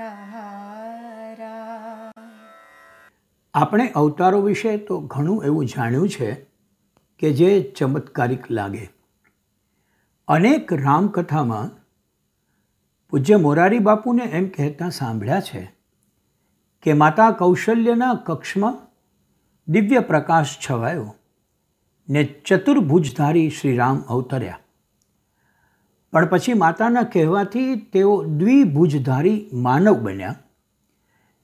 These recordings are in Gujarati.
સહારા આપણે અવતારો વિશે તો ઘણું એવું જાણ્યું છે કે જે ચમત્કારિક લાગે અનેક રામકથામાં પૂજ્ય મોરારી બાપુને એમ કહેતા સાંભળ્યા છે કે માતા કૌશલ્યના કક્ષમાં દિવ્ય પ્રકાશ છવાયો ને ચતુર્ભુજધારી શ્રીરામ અવતર્યા પણ પછી માતાના કહેવાથી તેઓ દ્વિભુજધારી માનવ બન્યા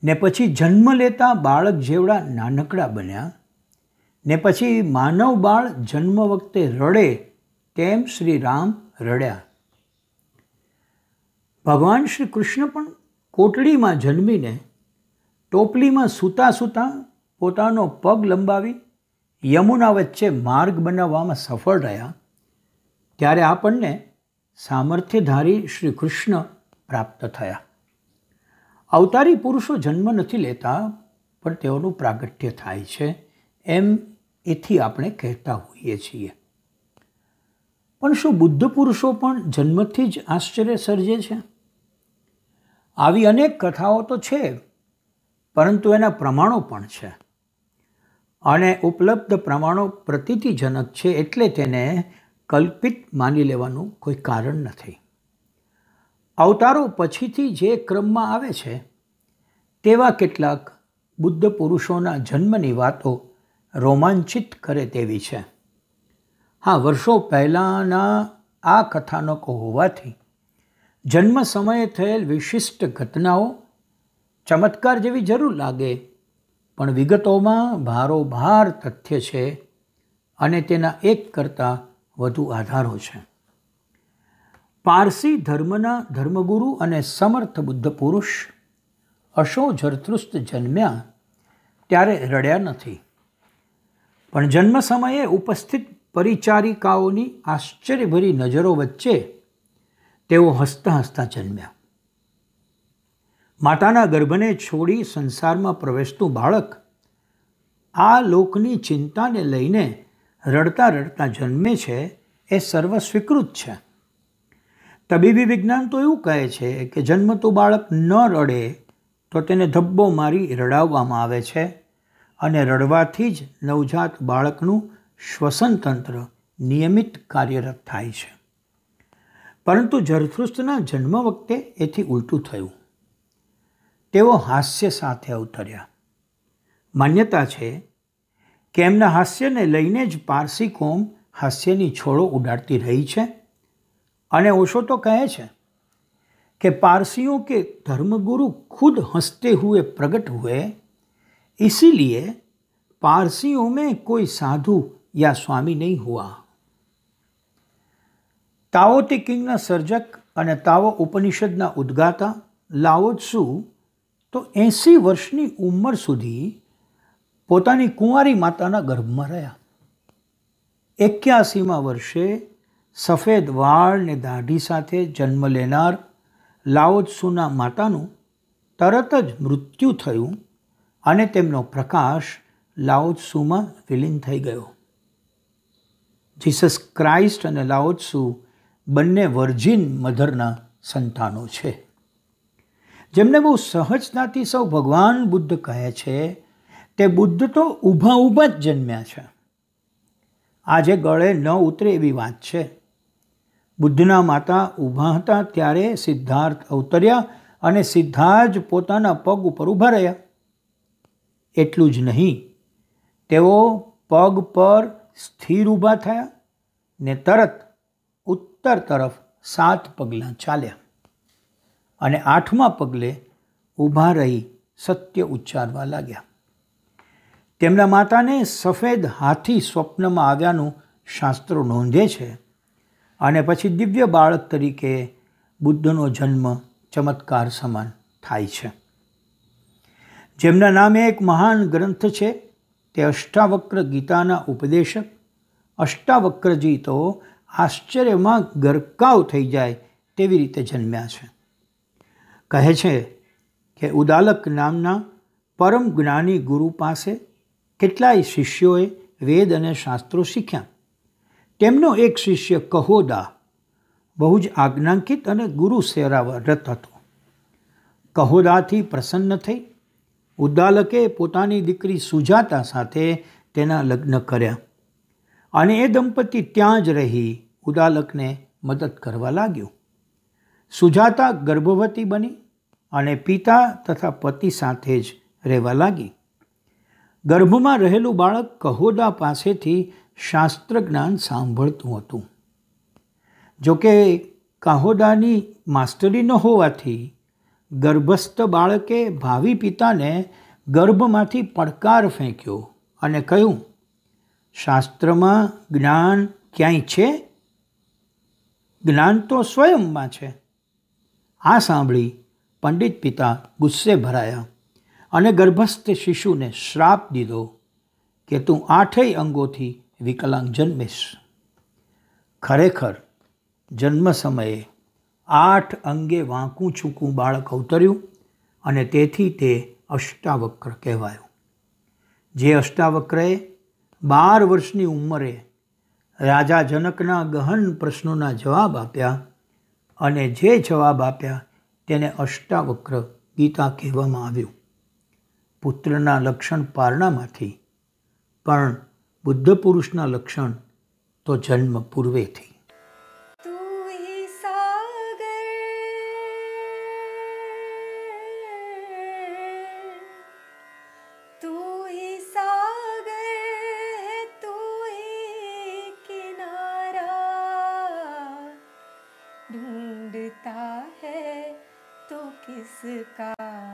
ને પછી જન્મ લેતા બાળક જેવડા નાનકડા બન્યા ને પછી માનવ બાળ જન્મ વખતે રડે તેમ શ્રી રામ રડ્યા ભગવાન શ્રી કૃષ્ણ પણ કોટડીમાં જન્મીને ટોપલીમાં સૂતા સૂતા પોતાનો પગ લંબાવી યમુના વચ્ચે માર્ગ બનાવવામાં સફળ રહ્યા ત્યારે આપણને સામર્થ્યધારી શ્રી કૃષ્ણ પ્રાપ્ત થયા અવતારી પુરુષો જન્મ નથી લેતા પણ તેઓનું પ્રાગટ્ય થાય છે એમ એથી આપણે કહેતા હોઈએ છીએ પણ શું બુદ્ધ પુરુષો પણ જન્મથી જ આશ્ચર્ય સર્જે છે આવી અનેક કથાઓ તો છે પરંતુ એના પ્રમાણો પણ છે અને ઉપલબ્ધ પ્રમાણો પ્રતિતિજનક છે એટલે તેને કલ્પિત માની લેવાનું કોઈ કારણ નથી અવતારો પછીથી જે ક્રમમાં આવે છે તેવા કેટલાક બુદ્ધ પુરુષોના જન્મની વાતો રોમાંચિત કરે તેવી છે હા વર્ષો પહેલાંના આ કથાનકો હોવાથી જન્મ સમયે થયેલ વિશિષ્ટ ઘટનાઓ ચમત્કાર જેવી જરૂર લાગે પણ વિગતોમાં ભારોભાર તથ્ય છે અને તેના એક કરતાં વધુ આધારો છે પારસી ધર્મના ધર્મગુરુ અને સમર્થ બુદ્ધ પુરુષ અશો જરતૃષ્ટ જન્મ્યા ત્યારે રડ્યા નથી પણ જન્મ સમયે ઉપસ્થિત પરિચારિકાઓની આશ્ચર્યભરી નજરો વચ્ચે તેઓ હસતા હસતા જન્મ્યા માતાના ગર્ભને છોડી સંસારમાં પ્રવેશતું બાળક આ લોકની ચિંતાને લઈને રડતા રડતા જન્મે છે એ સર્વ સ્વીકૃત છે તબીબી વિજ્ઞાન તો એવું કહે છે કે જન્મતું બાળક ન રડે તો તેને ધબ્બો મારી રડાવવામાં આવે છે અને રડવાથી જ નવજાત બાળકનું શ્વસન તંત્ર નિયમિત કાર્યરત થાય છે પરંતુ જરથૃષ્ટના જન્મ વખતે એથી ઉલટું થયું તેઓ હાસ્ય સાથે અવતર્યા માન્યતા છે કે એમના હાસ્યને લઈને જ પારસી કોમ હાસ્યની છોડો ઉડાડતી રહી છે અને ઓશો તો કહે છે કે પારસીઓ કે ધર્મગુરુ ખુદ હસતે हुए પ્રગટ हुए इसीलिए पारसियों में कोई साधु या स्वामी नहीं हुआ તાવો તે કિંગના સર્જક અને તાવો ઉપનિષદના ઉદ્ગાતા લાવો શું તો એંસી વર્ષની ઉંમર સુધી પોતાની કુંવારી માતાના ગર્ભમાં રહ્યા એક્યાસીમાં વર્ષે સફેદ વાળ ને દાઢી સાથે જન્મ લેનાર લાઓત્સુના માતાનું તરત જ મૃત્યુ થયું અને તેમનો પ્રકાશ લાઓત્સુમાં વિલીન થઈ ગયો જીસસ ક્રાઇસ્ટ અને લાઓત્સુ બંને વર્જિન મધરના સંતાનો છે જેમને બહુ સહજતાથી સૌ ભગવાન બુદ્ધ કહે છે તે બુદ્ધ તો ઊભા ઊભા જ જન્મ્યા છે આજે ગળે ન ઉતરે એવી વાત છે બુદ્ધના માતા ઊભા હતા ત્યારે સિદ્ધાર્થ અવતર્યા અને સીધા જ પોતાના પગ ઉપર ઊભા રહ્યા એટલું જ નહીં તેઓ પગ પર સ્થિર ઊભા થયા ને તરત ઉત્તર તરફ સાત પગલાં ચાલ્યા અને આઠમા પગલે ઊભા રહી સત્ય ઉચ્ચારવા લાગ્યા તેમના માતાને સફેદ હાથી સ્વપ્નમાં આવ્યાનું શાસ્ત્રો નોંધે છે અને પછી દિવ્ય બાળક તરીકે બુદ્ધનો જન્મ ચમત્કાર સમાન થાય છે જેમના નામે એક મહાન ગ્રંથ છે તે અષ્ટાવક્ર ગીતાના ઉપદેશક અષ્ટાવક્રજી તો આશ્ચર્યમાં ગરકાવ થઈ જાય તેવી રીતે જન્મ્યા છે કહે છે કે ઉદાલક નામના પરમ જ્ઞાની ગુરુ પાસે કેટલાય શિષ્યોએ વેદ અને શાસ્ત્રો શીખ્યા તેમનો એક શિષ્ય કહોદા બહુ જ આજ્ઞાંકિત અને ગુરુ સેરાવ્રત હતો કહોદાથી પ્રસન્ન થઈ ઉદ્દાલકે પોતાની દીકરી સુજાતા સાથે તેના લગ્ન કર્યા અને એ દંપતી ત્યાં જ રહી ઉદાલકને મદદ કરવા લાગ્યું સુજાતા ગર્ભવતી બની અને પિતા તથા પતિ સાથે જ રહેવા લાગી ગર્ભમાં રહેલું બાળક કહોદા પાસેથી શાસ્ત્ર જ્ઞાન સાંભળતું હતું જોકે કાહોદાની માસ્ટરી ન હોવાથી ગર્ભસ્થ બાળકે ભાવિ પિતાને ગર્ભમાંથી પડકાર ફેંક્યો અને કહ્યું શાસ્ત્રમાં જ્ઞાન ક્યાંય છે જ્ઞાન તો સ્વયંમાં છે આ સાંભળી પંડિત પિતા ગુસ્સે ભરાયા અને ગર્ભસ્થ શિશુને શ્રાપ દીધો કે તું આઠેય અંગોથી વિકલાંગ જન્મીશ ખરેખર જન્મ સમયે આઠ અંગે વાંકું ચૂકું બાળક અવતર્યું અને તેથી તે અષ્ટાવક્ર કહેવાયું જે અષ્ટાવક્રએ બાર વર્ષની ઉંમરે રાજા જનકના ગહન પ્રશ્નોના જવાબ આપ્યા અને જે જવાબ આપ્યા તેને અષ્ટાવક્ર ગીતા કહેવામાં આવ્યું પુત્રના લક્ષણ પારણામાંથી પણ બુદ્ધ પુરુષના લક્ષણ તો જન્મ પૂર્વેથી ढूंढता है तो किसका